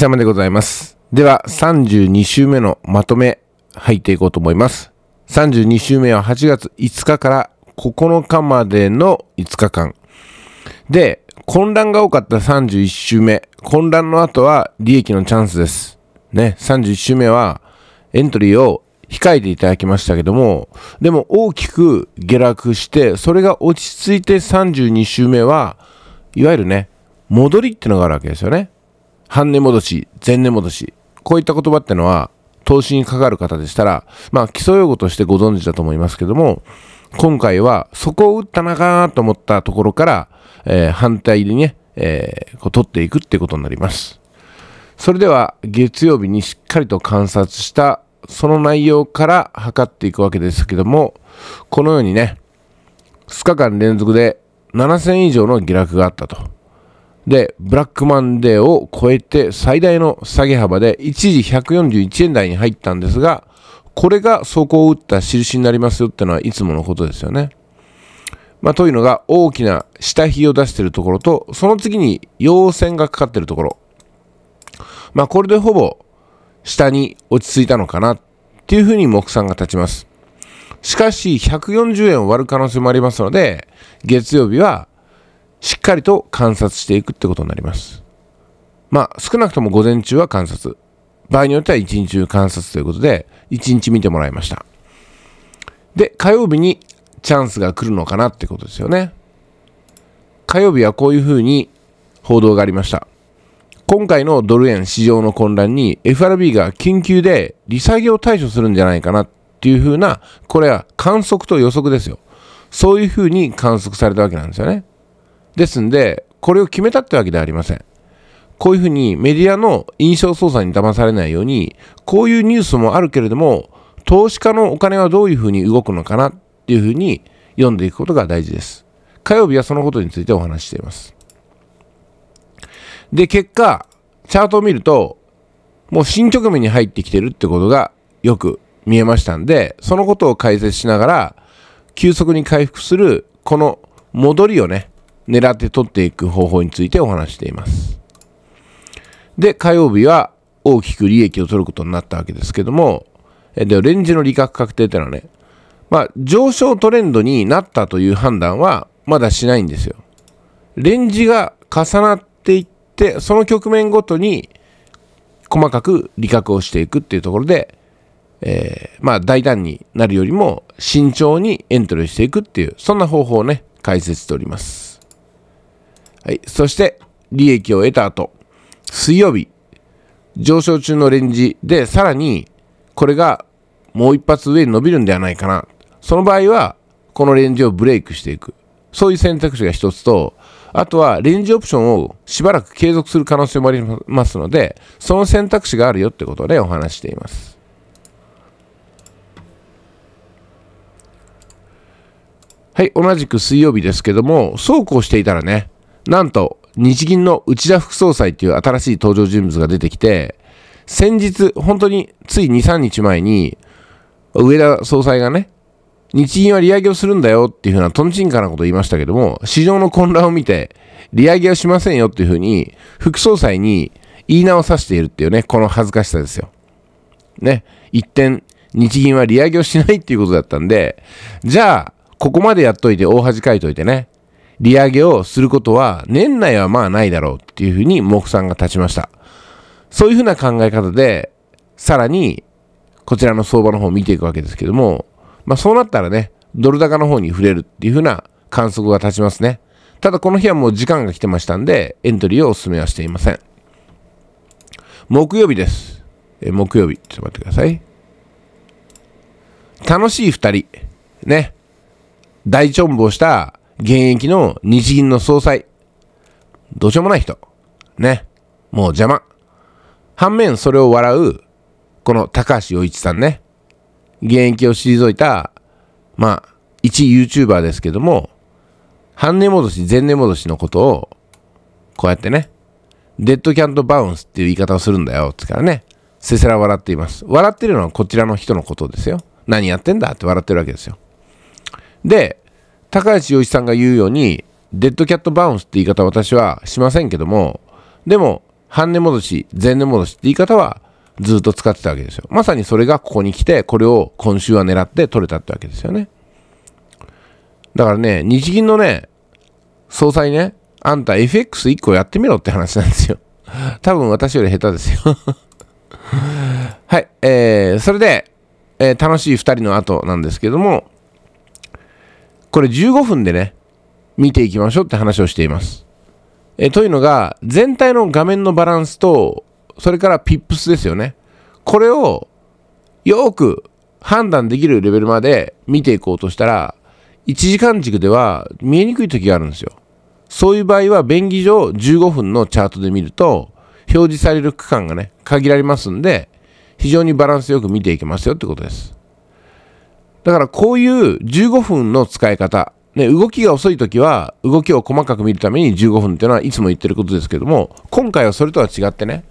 様でございます。では、32週目のまとめ、入っていこうと思います。32週目は8月5日から9日までの5日間。で、混乱が多かった31週目。混乱の後は利益のチャンスです。ね、31週目はエントリーを控えていただきましたけども、でも大きく下落して、それが落ち着いて32週目は、いわゆるね、戻りってのがあるわけですよね。半値戻し、前値戻し、こういった言葉ってのは、投資にかかる方でしたら、まあ、基礎用語としてご存知だと思いますけども、今回はそこを打ったなかなと思ったところから、えー、反対にね、えー、こう取っていくってことになります。それでは月曜日にしっかりと観察したその内容から測っていくわけですけども、このようにね、2日間連続で7000以上の下落があったと。で、ブラックマンデーを超えて最大の下げ幅で一時141円台に入ったんですが、これが底を打った印になりますよってのはいつものことですよね。まあ、というのが大きな下火を出しているところと、その次に陽線がかかっているところ。まあ、これでほぼ下に落ち着いたのかなっていうふうに目算が立ちます。しかし、140円を割る可能性もありますので、月曜日はしっかりと観察していくってことになります。まあ、少なくとも午前中は観察。場合によっては一日中観察ということで、一日見てもらいました。で、火曜日にチャンスが来るのかなってことですよね。火曜日はこういうふうに報道がありました。今回のドル円市場の混乱に FRB が緊急で利下げを対処するんじゃないかなっていうふうな、これは観測と予測ですよ。そういうふうに観測されたわけなんですよね。ですんで、これを決めたってわけではありません。こういうふうにメディアの印象操作に騙されないように、こういうニュースもあるけれども、投資家のお金はどういうふうに動くのかなっていうふうに読んでいくことが大事です。火曜日はそのことについてお話ししています。で、結果、チャートを見ると、もう新局面に入ってきてるってことがよく見えましたんで、そのことを解説しながら、急速に回復する、この戻りをね、狙って取っていく方法についてお話しています。で、火曜日は大きく利益を取ることになったわけですけども、で、レンジの利確確定というのはね、まあ、上昇トレンドになったという判断はまだしないんですよ。レンジが重なっていって、その局面ごとに細かく利確をしていくっていうところで、えー、まあ大胆になるよりも慎重にエントリーしていくっていう、そんな方法をね、解説しております。はい、そして利益を得た後水曜日上昇中のレンジでさらにこれがもう一発上に伸びるんではないかなその場合はこのレンジをブレイクしていくそういう選択肢が一つとあとはレンジオプションをしばらく継続する可能性もありますのでその選択肢があるよってことでお話していますはい同じく水曜日ですけどもそうこうしていたらねなんと日銀の内田副総裁という新しい登場人物が出てきて、先日、本当につい2、3日前に、上田総裁がね、日銀は利上げをするんだよっていうふうなとんちんかなことを言いましたけども、市場の混乱を見て、利上げはしませんよっていうふうに、副総裁に言い直させているっていうね、この恥ずかしさですよ。ね、一点、日銀は利上げをしないっていうことだったんで、じゃあ、ここまでやっといて大恥かいといてね、利上げをすることは年内はまあないだろうっていうふうに目算が立ちました。そういうふうな考え方で、さらにこちらの相場の方を見ていくわけですけども、まあそうなったらね、ドル高の方に触れるっていうふうな観測が立ちますね。ただこの日はもう時間が来てましたんで、エントリーをお勧めはしていません。木曜日です。え木曜日、ちょっと待ってください。楽しい二人。ね。大チョンボをした現役の日銀の総裁、どうしようもない人、ね、もう邪魔。反面、それを笑う、この高橋洋一さんね、現役を退いた、まあ、一 YouTuber ですけども、半年戻し、前年戻しのことを、こうやってね、デッドキャントバウンスっていう言い方をするんだよ、つからね、せせら笑っています。笑ってるのはこちらの人のことですよ。何やってんだって笑ってるわけですよ。で、高橋洋一さんが言うようにデッドキャットバウンスって言い方は私はしませんけどもでも半値戻し前値戻しって言い方はずっと使ってたわけですよまさにそれがここに来てこれを今週は狙って取れたってわけですよねだからね日銀のね総裁ねあんた FX1 個やってみろって話なんですよ 多分私より下手ですよ はいえー、それで、えー、楽しい2人の後なんですけどもこれ15分でね、見ていきましょうって話をしています。えというのが、全体の画面のバランスと、それからピップスですよね。これをよく判断できるレベルまで見ていこうとしたら、1時間軸では見えにくい時があるんですよ。そういう場合は便宜上15分のチャートで見ると、表示される区間がね、限られますんで、非常にバランスよく見ていけますよってことです。だからこういう15分の使い方、ね、動きが遅い時は動きを細かく見るために15分っていうのはいつも言ってることですけども今回はそれとは違ってね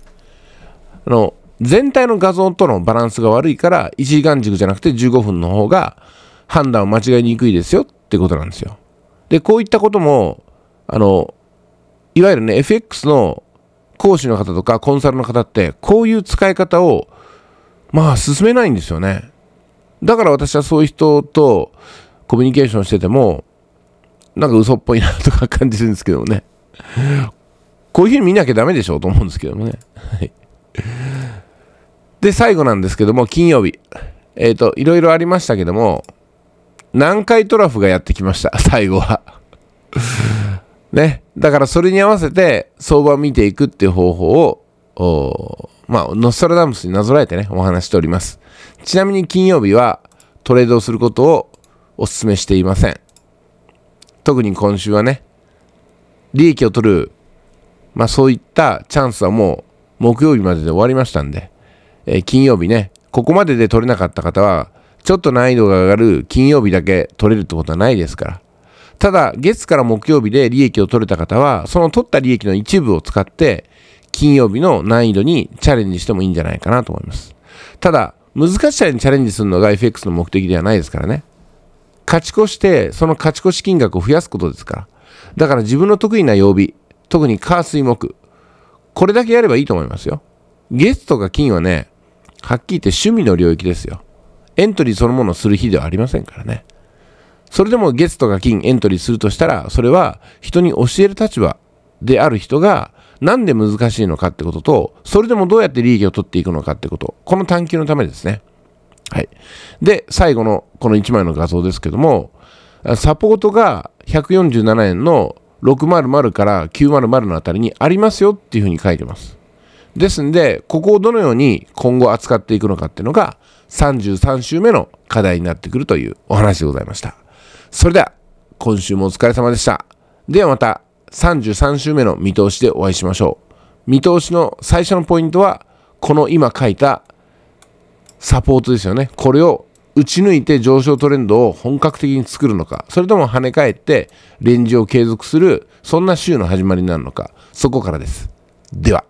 あの全体の画像とのバランスが悪いから1時間軸じゃなくて15分の方が判断を間違いにくいですよってことなんですよ。でこういったこともあのいわゆるね FX の講師の方とかコンサルの方ってこういう使い方をまあ進めないんですよね。だから私はそういう人とコミュニケーションしてても、なんか嘘っぽいなとか感じるんですけどもね。こういうふうに見なきゃダメでしょうと思うんですけどもね。はい。で、最後なんですけども、金曜日。えっ、ー、と、いろいろありましたけども、南海トラフがやってきました、最後は。ね。だからそれに合わせて相場を見ていくっていう方法を、まあ、ノストラダムスになぞらえてね、お話しております。ちなみに金曜日はトレードをすることをお勧めしていません。特に今週はね、利益を取る、まあそういったチャンスはもう木曜日までで終わりましたんで、えー、金曜日ね、ここまでで取れなかった方は、ちょっと難易度が上がる金曜日だけ取れるってことはないですから。ただ、月から木曜日で利益を取れた方は、その取った利益の一部を使って、金曜日の難易度にチャレンジしてもいいんじゃないかなと思います。ただ、難しさにチャレンジするのが FX の目的ではないですからね。勝ち越して、その勝ち越し金額を増やすことですから。だから自分の得意な曜日、特に火水木、これだけやればいいと思いますよ。月とか金はね、はっきり言って趣味の領域ですよ。エントリーそのものをする日ではありませんからね。それでも月とか金エントリーするとしたら、それは人に教える立場である人が、なんで難しいのかってことと、それでもどうやって利益を取っていくのかってこと、この探求のためですね。はい。で、最後のこの1枚の画像ですけども、サポートが147円の600から900のあたりにありますよっていうふうに書いてます。ですんで、ここをどのように今後扱っていくのかっていうのが33週目の課題になってくるというお話でございました。それでは、今週もお疲れ様でした。ではまた。33週目の見通しでお会いしましょう。見通しの最初のポイントは、この今書いたサポートですよね。これを打ち抜いて上昇トレンドを本格的に作るのか、それとも跳ね返ってレンジを継続する、そんな週の始まりになるのか、そこからです。では。